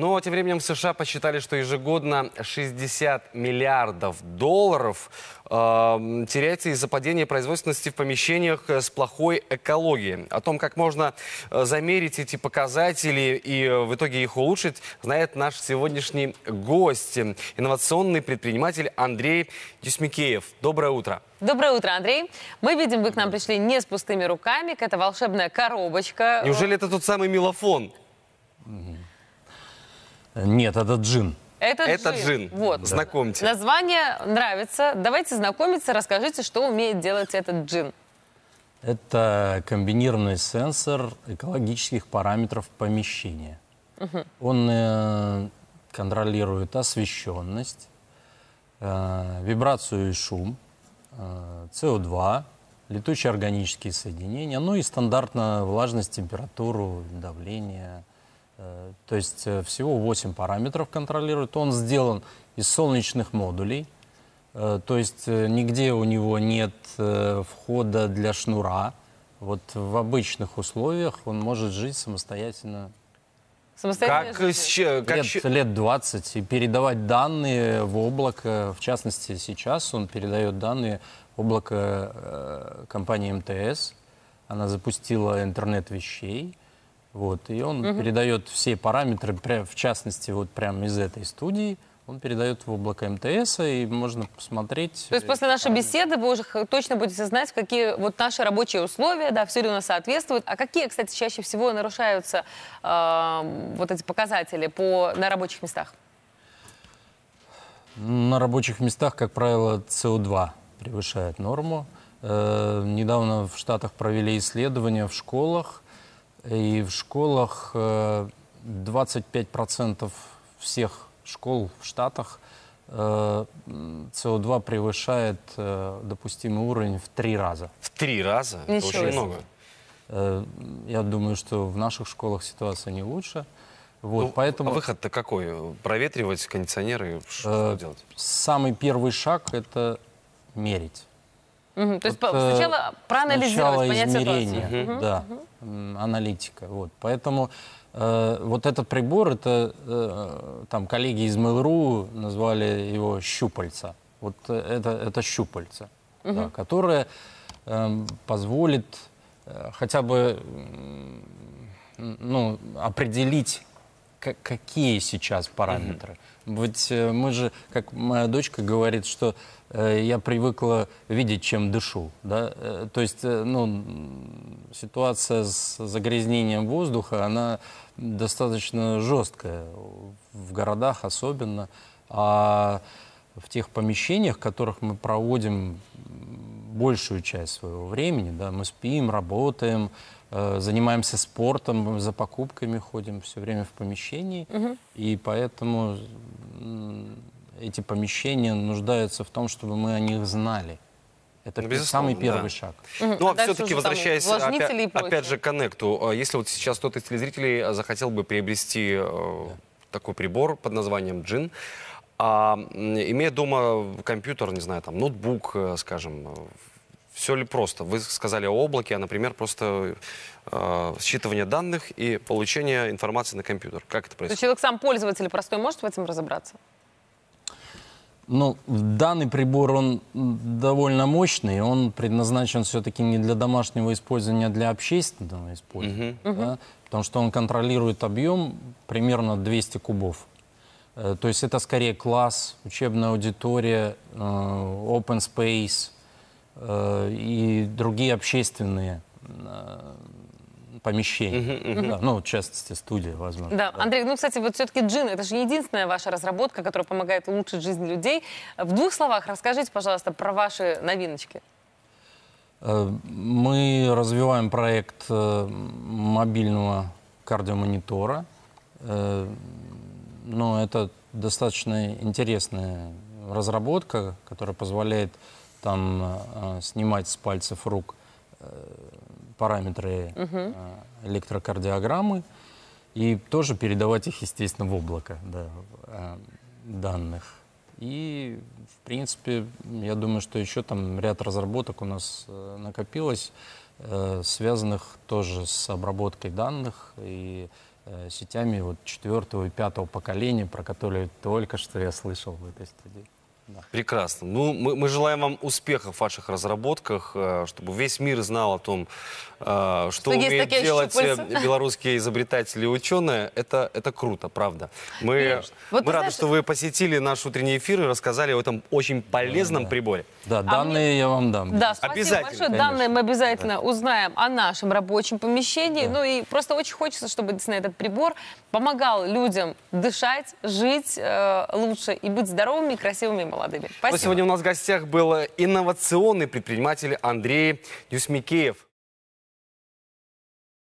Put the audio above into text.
Но ну, а тем временем в США посчитали, что ежегодно 60 миллиардов долларов э, теряется из-за падения производственности в помещениях э, с плохой экологией. О том, как можно э, замерить эти показатели и э, в итоге их улучшить, знает наш сегодняшний гость, инновационный предприниматель Андрей Дюсмикеев. Доброе утро. Доброе утро, Андрей. Мы видим, вы к нам пришли не с пустыми руками. Это волшебная коробочка. Неужели это тот самый милофон? Нет, это джин. Это, это джин. джин. Вот. Да. Знакомьте. Название нравится. Давайте знакомиться, расскажите, что умеет делать этот джин. Это комбинированный сенсор экологических параметров помещения. Угу. Он э, контролирует освещенность, э, вибрацию и шум, э, СО2, летучие органические соединения, ну и стандартно влажность, температуру, давление, Э, то есть э, всего 8 параметров контролирует. Он сделан из солнечных модулей. Э, то есть нигде у него нет входа для шнура. Вот в обычных условиях он может жить самостоятельно. как, жить? Как... Лет, лет 20 и передавать данные в облако. В частности, сейчас он передает данные в облако компании МТС. Она запустила интернет вещей. Вот, и он угу. передает все параметры, в частности, вот прямо из этой студии, он передает в облако МТС, и можно посмотреть. То есть э, после нашей беседы вы уже точно будете знать, какие вот наши рабочие условия, да, все ли у нас соответствует. А какие, кстати, чаще всего нарушаются э, вот эти показатели по, на рабочих местах? На рабочих местах, как правило, СО2 превышает норму. Э, недавно в Штатах провели исследования в школах, и в школах 25% э, всех школ в Штатах СО2 э, превышает э, допустимый уровень в три раза. В три раза? Ничего Это очень много. Я думаю, что в наших школах ситуация не лучше. Вот, ну, а поэтому... А выход-то какой? Проветривать кондиционеры? Что э, делать? Самый первый шаг – это мерить то есть э, сначала проанализировать, сначала понять измерение, ситуацию. Угу, да, угу. аналитика. Вот. Поэтому э, вот этот прибор, это э, там коллеги из Mail.ru назвали его щупальца. Вот э, это, это щупальца, угу. да, которое э, позволит э, хотя бы э, ну, определить какие сейчас параметры? mm Ведь э, мы же, как моя дочка говорит, что э, я привыкла видеть, чем дышу. Да? Э, то есть э, ну, ситуация с загрязнением воздуха, она достаточно жесткая, в городах особенно. А в тех помещениях, в которых мы проводим большую часть своего времени, да, мы спим, работаем, Э, занимаемся спортом, за покупками ходим все время в помещении, угу. и поэтому эти помещения нуждаются в том, чтобы мы о них знали. Это Безусловно, самый первый да. шаг. Ну, а, а все-таки, возвращаясь опять, опять же к коннекту, э, если вот сейчас кто-то из телезрителей э, захотел бы приобрести да. такой прибор под названием джин, а имея дома компьютер, не знаю, там ноутбук, скажем, все ли просто? Вы сказали о облаке, а, например, просто э, считывание данных и получение информации на компьютер. Как это происходит? То человек сам пользователь простой может в этом разобраться? Ну, данный прибор, он довольно мощный, он предназначен все-таки не для домашнего использования, а для общественного использования, угу. да? потому что он контролирует объем примерно 200 кубов. Э, то есть это скорее класс, учебная аудитория, э, open space – Э, и другие общественные э, помещений. Угу, угу. Да, ну, в частности, студия, возможно. Да. да, Андрей, ну, кстати, вот все-таки джин, это же не единственная ваша разработка, которая помогает улучшить жизнь людей. В двух словах расскажите, пожалуйста, про ваши новиночки. Э, мы развиваем проект мобильного кардиомонитора. Но это достаточно интересная разработка, которая позволяет там э, снимать с пальцев рук э, параметры угу. электрокардиограммы и тоже передавать их, естественно, в облако да, данных. И, в принципе, я думаю, что еще там ряд разработок у нас накопилось, связанных тоже с обработкой данных и сетями вот четвертого и пятого поколения, про которые только что я слышал в этой студии. Прекрасно. Ну, мы, мы желаем вам успехов в ваших разработках, э, чтобы весь мир знал о том, э, что, что умеют делать щупальца. Э, белорусские изобретатели и ученые. Это, это круто, правда. Мы, Конечно. вот мы рады, знаешь... что вы посетили наш утренний эфир и рассказали об этом очень полезном да, да. приборе. Да, а данные а мне... я вам дам. Да, спасибо обязательно. большое. Конечно. Данные мы обязательно да. узнаем о нашем рабочем помещении. Да. Ну и просто очень хочется, чтобы действительно этот прибор помогал людям дышать, жить э, лучше и быть здоровыми, красивыми и молодыми молодыми. Спасибо. сегодня у нас в гостях был инновационный предприниматель Андрей Дюсмикеев.